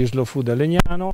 Islo Fu da Legnano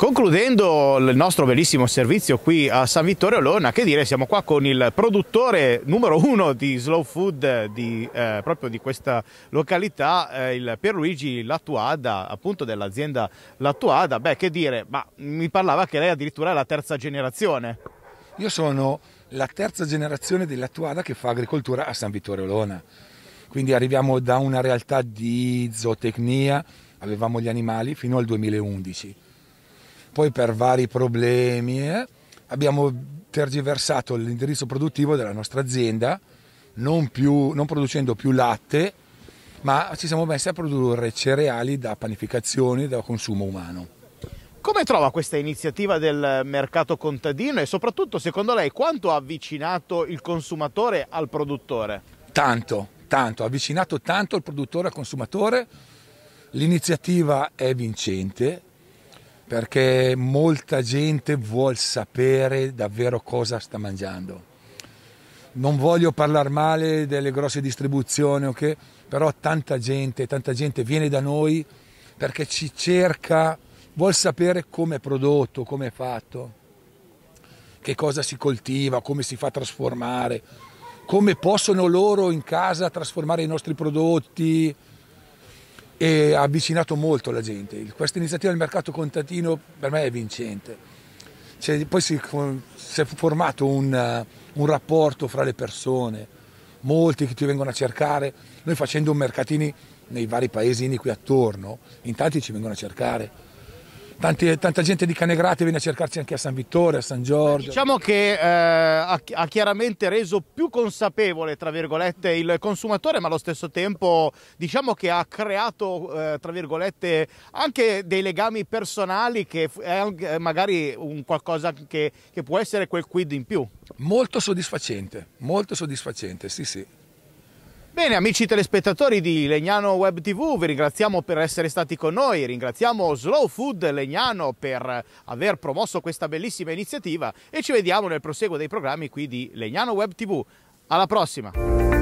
Concludendo il nostro bellissimo servizio qui a San Vittorio Lona, che dire, siamo qua con il produttore numero uno di slow food di, eh, proprio di questa località, eh, il Pierluigi Lattuada, appunto dell'azienda Lattuada. Beh, che dire, ma mi parlava che lei addirittura è la terza generazione. Io sono la terza generazione dell'Attuada che fa agricoltura a San Vittorio Lona. Quindi arriviamo da una realtà di zootecnia, avevamo gli animali fino al 2011 poi per vari problemi eh, abbiamo tergiversato l'indirizzo produttivo della nostra azienda, non, più, non producendo più latte, ma ci siamo messi a produrre cereali da panificazione, da consumo umano. Come trova questa iniziativa del mercato contadino e soprattutto secondo lei quanto ha avvicinato il consumatore al produttore? Tanto, tanto, ha avvicinato tanto il produttore al consumatore. L'iniziativa è vincente, perché molta gente vuole sapere davvero cosa sta mangiando. Non voglio parlare male delle grosse distribuzioni, okay? però tanta gente, tanta gente viene da noi perché ci cerca, vuole sapere come è prodotto, come è fatto, che cosa si coltiva, come si fa a trasformare, come possono loro in casa trasformare i nostri prodotti, e ha avvicinato molto la gente. Questa iniziativa del mercato contadino per me è vincente. Cioè, poi si, si, è formato un, un rapporto fra le persone, molti che ti vengono a cercare, noi facendo mercatini nei vari paesini qui attorno, in tanti ci vengono a cercare Tanti, tanta gente di Canegrate viene a cercarci anche a San Vittore, a San Giorgio. Diciamo che eh, ha, chiaramente reso più consapevole, tra virgolette, il consumatore, ma allo stesso tempo diciamo che ha creato, eh, tra virgolette, anche dei legami personali che è eh, magari un qualcosa che, che può essere quel quid in più. Molto soddisfacente, molto soddisfacente, sì sì. Bene, amici telespettatori di Legnano Web TV, vi ringraziamo per essere stati con noi, ringraziamo Slow Food Legnano per aver promosso questa bellissima iniziativa e ci vediamo nel proseguo dei programmi qui di Legnano Web TV. Alla prossima!